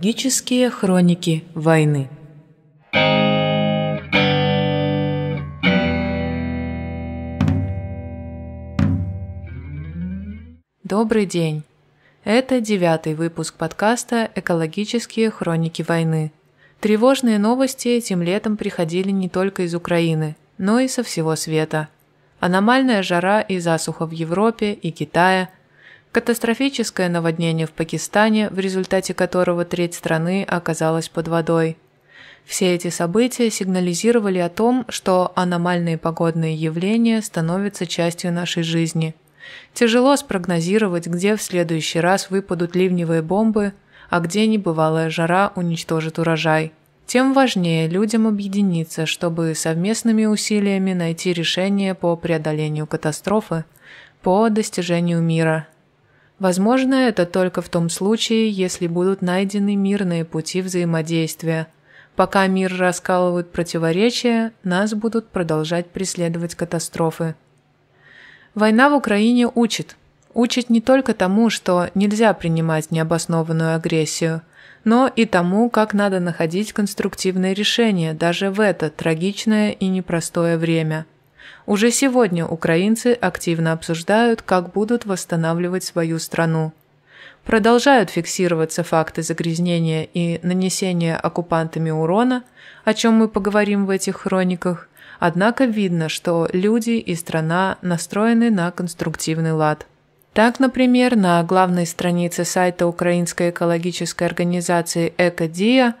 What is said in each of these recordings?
Археологические хроники войны. Добрый день! Это девятый выпуск подкаста «Экологические хроники войны». Тревожные новости этим летом приходили не только из Украины, но и со всего света. Аномальная жара и засуха в Европе и Китае – Катастрофическое наводнение в Пакистане, в результате которого треть страны оказалась под водой. Все эти события сигнализировали о том, что аномальные погодные явления становятся частью нашей жизни. Тяжело спрогнозировать, где в следующий раз выпадут ливневые бомбы, а где небывалая жара уничтожит урожай. Тем важнее людям объединиться, чтобы совместными усилиями найти решение по преодолению катастрофы, по достижению мира – Возможно, это только в том случае, если будут найдены мирные пути взаимодействия. Пока мир раскалывают противоречия, нас будут продолжать преследовать катастрофы. Война в Украине учит. Учит не только тому, что нельзя принимать необоснованную агрессию, но и тому, как надо находить конструктивные решения даже в это трагичное и непростое время – уже сегодня украинцы активно обсуждают, как будут восстанавливать свою страну. Продолжают фиксироваться факты загрязнения и нанесения оккупантами урона, о чем мы поговорим в этих хрониках, однако видно, что люди и страна настроены на конструктивный лад. Так, например, на главной странице сайта Украинской экологической организации «Экодия»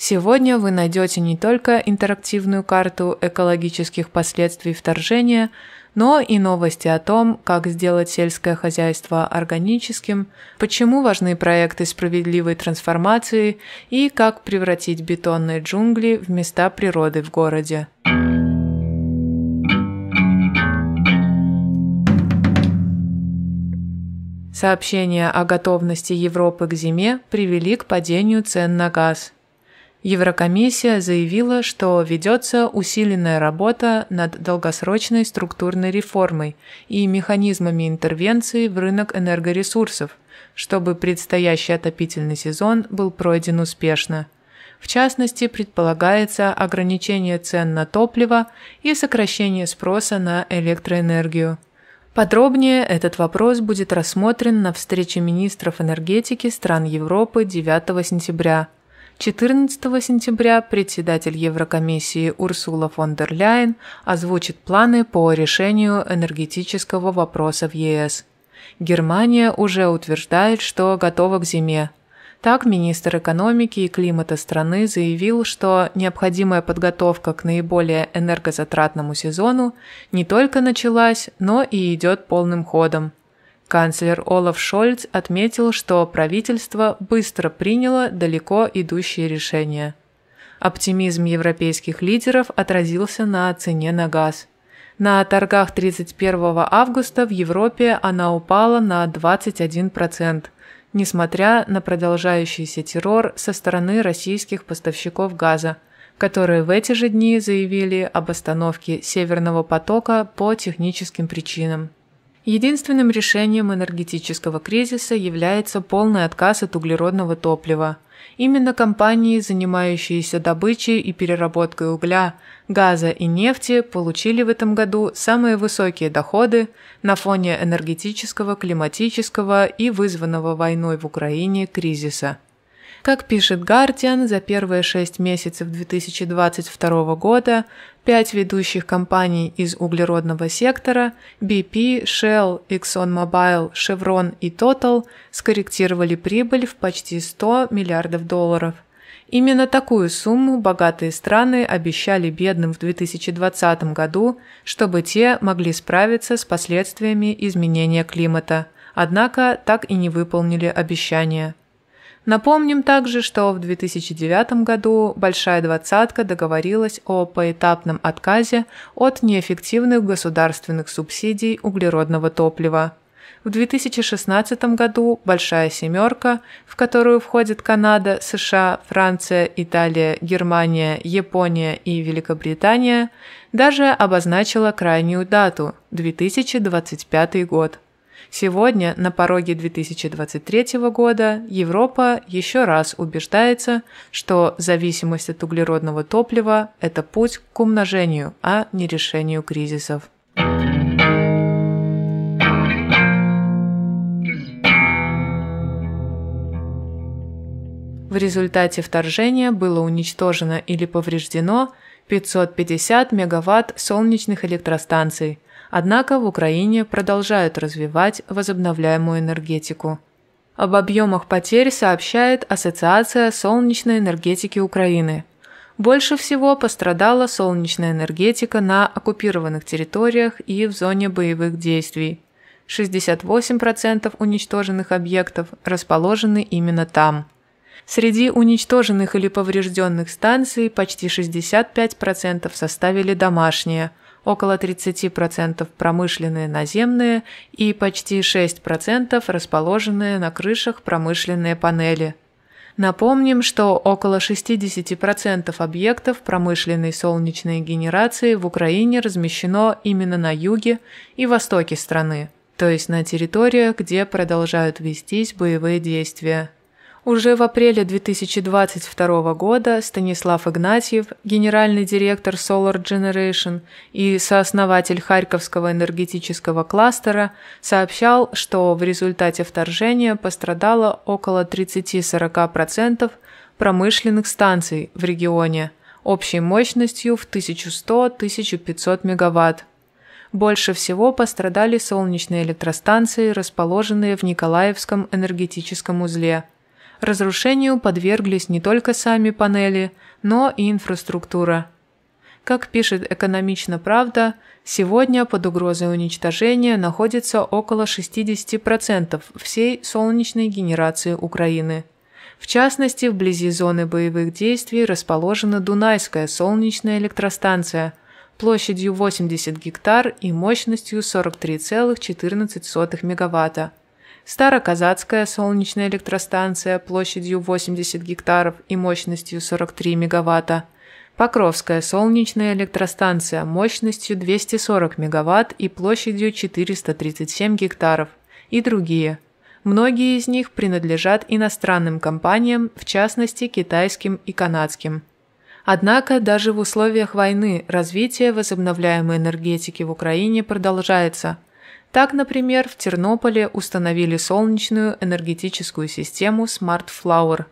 Сегодня вы найдете не только интерактивную карту экологических последствий вторжения, но и новости о том, как сделать сельское хозяйство органическим, почему важны проекты справедливой трансформации и как превратить бетонные джунгли в места природы в городе. Сообщения о готовности Европы к зиме привели к падению цен на газ – Еврокомиссия заявила, что ведется усиленная работа над долгосрочной структурной реформой и механизмами интервенции в рынок энергоресурсов, чтобы предстоящий отопительный сезон был пройден успешно. В частности, предполагается ограничение цен на топливо и сокращение спроса на электроэнергию. Подробнее этот вопрос будет рассмотрен на встрече министров энергетики стран Европы 9 сентября – 14 сентября председатель Еврокомиссии Урсула фон дер Ляйен озвучит планы по решению энергетического вопроса в ЕС. Германия уже утверждает, что готова к зиме. Так, министр экономики и климата страны заявил, что необходимая подготовка к наиболее энергозатратному сезону не только началась, но и идет полным ходом – Канцлер Олаф Шольц отметил, что правительство быстро приняло далеко идущие решения. Оптимизм европейских лидеров отразился на цене на газ. На торгах 31 августа в Европе она упала на 21%, несмотря на продолжающийся террор со стороны российских поставщиков газа, которые в эти же дни заявили об остановке Северного потока по техническим причинам. Единственным решением энергетического кризиса является полный отказ от углеродного топлива. Именно компании, занимающиеся добычей и переработкой угля, газа и нефти, получили в этом году самые высокие доходы на фоне энергетического, климатического и вызванного войной в Украине кризиса. Как пишет Guardian, за первые шесть месяцев 2022 года пять ведущих компаний из углеродного сектора BP, Shell, ExxonMobil, Chevron и Total скорректировали прибыль в почти 100 миллиардов долларов – Именно такую сумму богатые страны обещали бедным в 2020 году, чтобы те могли справиться с последствиями изменения климата. Однако так и не выполнили обещания. Напомним также, что в 2009 году «Большая двадцатка» договорилась о поэтапном отказе от неэффективных государственных субсидий углеродного топлива. В 2016 году «Большая семерка», в которую входят Канада, США, Франция, Италия, Германия, Япония и Великобритания, даже обозначила крайнюю дату – 2025 год – Сегодня, на пороге 2023 года, Европа еще раз убеждается, что зависимость от углеродного топлива – это путь к умножению, а не решению кризисов. В результате вторжения было уничтожено или повреждено 550 мегаватт солнечных электростанций – Однако в Украине продолжают развивать возобновляемую энергетику. Об объемах потерь сообщает Ассоциация солнечной энергетики Украины. Больше всего пострадала солнечная энергетика на оккупированных территориях и в зоне боевых действий. 68% уничтоженных объектов расположены именно там. Среди уничтоженных или поврежденных станций почти 65% составили домашние – около 30% промышленные наземные и почти 6% расположенные на крышах промышленные панели. Напомним, что около 60% объектов промышленной солнечной генерации в Украине размещено именно на юге и востоке страны, то есть на территориях, где продолжают вестись боевые действия. Уже в апреле 2022 года Станислав Игнатьев, генеральный директор Solar Generation и сооснователь Харьковского энергетического кластера, сообщал, что в результате вторжения пострадало около 30-40% промышленных станций в регионе общей мощностью в 1100-1500 мегаватт. Больше всего пострадали солнечные электростанции, расположенные в Николаевском энергетическом узле – разрушению подверглись не только сами панели, но и инфраструктура. Как пишет «Экономично правда», сегодня под угрозой уничтожения находится около 60% всей солнечной генерации Украины. В частности, вблизи зоны боевых действий расположена Дунайская солнечная электростанция площадью 80 гектар и мощностью 43,14 мегаватта. Староказацкая солнечная электростанция площадью 80 гектаров и мощностью 43 мегаватта, Покровская солнечная электростанция мощностью 240 мегаватт и площадью 437 гектаров и другие. Многие из них принадлежат иностранным компаниям, в частности китайским и канадским. Однако даже в условиях войны развитие возобновляемой энергетики в Украине продолжается – так, например, в Тернополе установили солнечную энергетическую систему Smart Flower.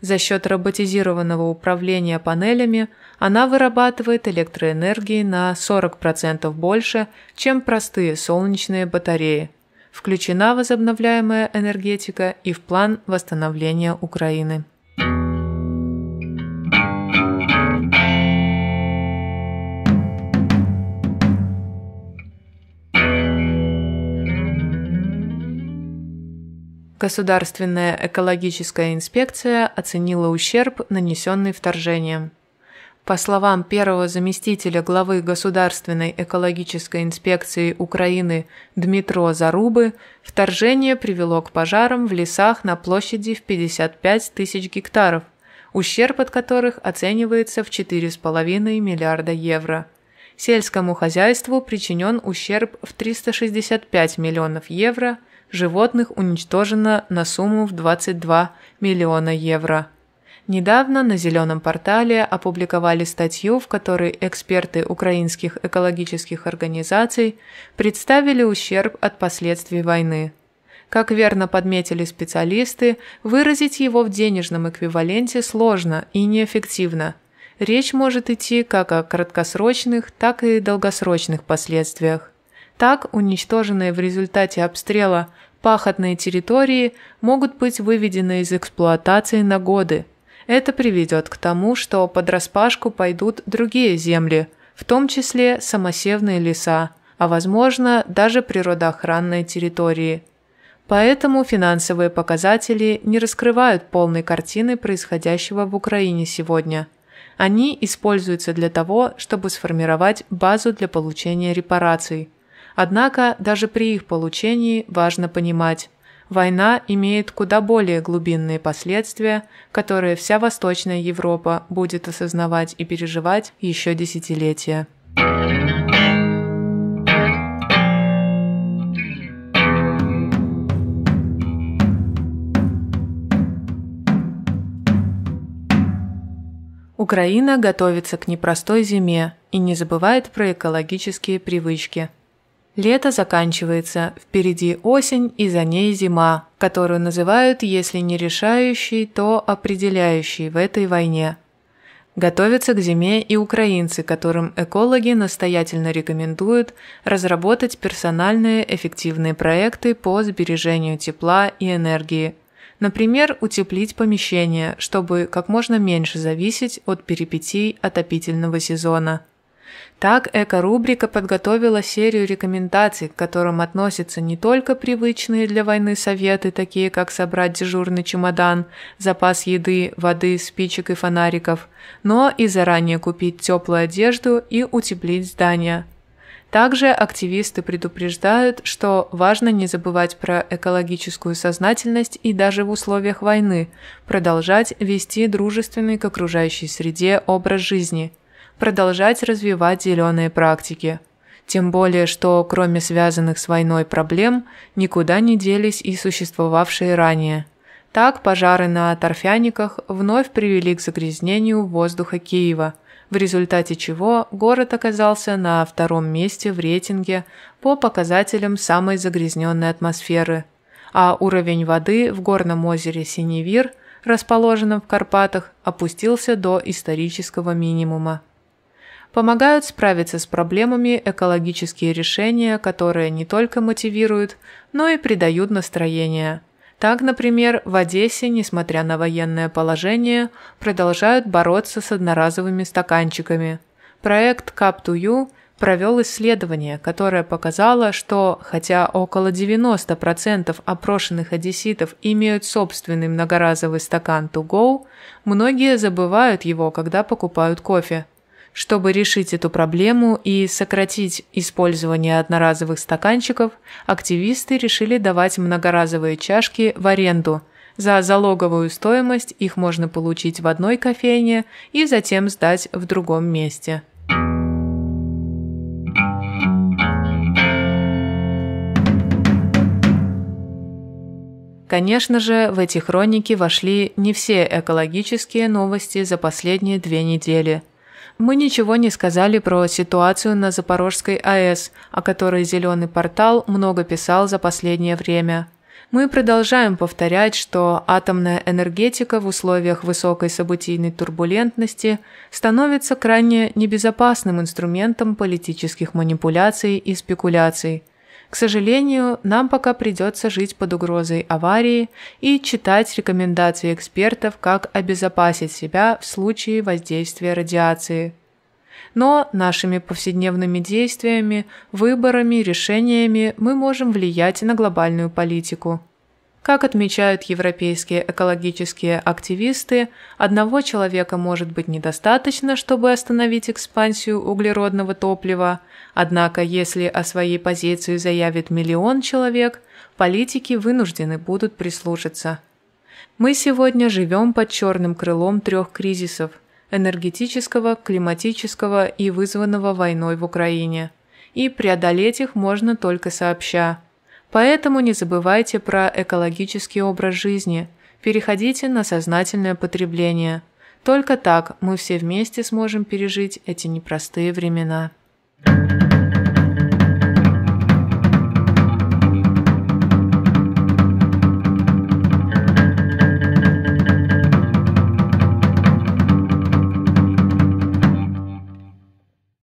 За счет роботизированного управления панелями она вырабатывает электроэнергии на 40% больше, чем простые солнечные батареи. Включена возобновляемая энергетика и в план восстановления Украины. Thank you Государственная экологическая инспекция оценила ущерб, нанесенный вторжением. По словам первого заместителя главы Государственной экологической инспекции Украины Дмитро Зарубы, вторжение привело к пожарам в лесах на площади в 55 тысяч гектаров, ущерб от которых оценивается в 4,5 миллиарда евро. Сельскому хозяйству причинен ущерб в 365 миллионов евро – животных уничтожено на сумму в 22 миллиона евро. Недавно на «Зеленом портале» опубликовали статью, в которой эксперты украинских экологических организаций представили ущерб от последствий войны. Как верно подметили специалисты, выразить его в денежном эквиваленте сложно и неэффективно. Речь может идти как о краткосрочных, так и долгосрочных последствиях. Так, уничтоженные в результате обстрела пахотные территории могут быть выведены из эксплуатации на годы. Это приведет к тому, что под распашку пойдут другие земли, в том числе самосевные леса, а возможно даже природоохранные территории. Поэтому финансовые показатели не раскрывают полной картины происходящего в Украине сегодня. Они используются для того, чтобы сформировать базу для получения репараций – Однако даже при их получении важно понимать, война имеет куда более глубинные последствия, которые вся Восточная Европа будет осознавать и переживать еще десятилетия. Украина готовится к непростой зиме и не забывает про экологические привычки – Лето заканчивается, впереди осень и за ней зима, которую называют, если не решающей, то определяющей в этой войне. Готовятся к зиме и украинцы, которым экологи настоятельно рекомендуют разработать персональные эффективные проекты по сбережению тепла и энергии. Например, утеплить помещение, чтобы как можно меньше зависеть от перипетий отопительного сезона – так, эко-рубрика подготовила серию рекомендаций, к которым относятся не только привычные для войны советы, такие как собрать дежурный чемодан, запас еды, воды, спичек и фонариков, но и заранее купить теплую одежду и утеплить здание. Также активисты предупреждают, что важно не забывать про экологическую сознательность и даже в условиях войны продолжать вести дружественный к окружающей среде образ жизни – продолжать развивать зеленые практики. Тем более, что кроме связанных с войной проблем, никуда не делись и существовавшие ранее. Так пожары на торфяниках вновь привели к загрязнению воздуха Киева, в результате чего город оказался на втором месте в рейтинге по показателям самой загрязненной атмосферы, а уровень воды в горном озере Синевир, расположенном в Карпатах, опустился до исторического минимума помогают справиться с проблемами экологические решения, которые не только мотивируют, но и придают настроение. Так, например, в Одессе, несмотря на военное положение, продолжают бороться с одноразовыми стаканчиками. Проект Cup to You провел исследование, которое показало, что хотя около 90% опрошенных одесситов имеют собственный многоразовый стакан To Go, многие забывают его, когда покупают кофе – чтобы решить эту проблему и сократить использование одноразовых стаканчиков, активисты решили давать многоразовые чашки в аренду. За залоговую стоимость их можно получить в одной кофейне и затем сдать в другом месте. Конечно же, в эти хроники вошли не все экологические новости за последние две недели – мы ничего не сказали про ситуацию на Запорожской АЭС, о которой «Зеленый портал» много писал за последнее время. Мы продолжаем повторять, что атомная энергетика в условиях высокой событийной турбулентности становится крайне небезопасным инструментом политических манипуляций и спекуляций – к сожалению, нам пока придется жить под угрозой аварии и читать рекомендации экспертов, как обезопасить себя в случае воздействия радиации. Но нашими повседневными действиями, выборами, решениями мы можем влиять на глобальную политику. Как отмечают европейские экологические активисты, одного человека может быть недостаточно, чтобы остановить экспансию углеродного топлива, однако если о своей позиции заявит миллион человек, политики вынуждены будут прислушаться. Мы сегодня живем под черным крылом трех кризисов – энергетического, климатического и вызванного войной в Украине. И преодолеть их можно только сообща – Поэтому не забывайте про экологический образ жизни, переходите на сознательное потребление. Только так мы все вместе сможем пережить эти непростые времена.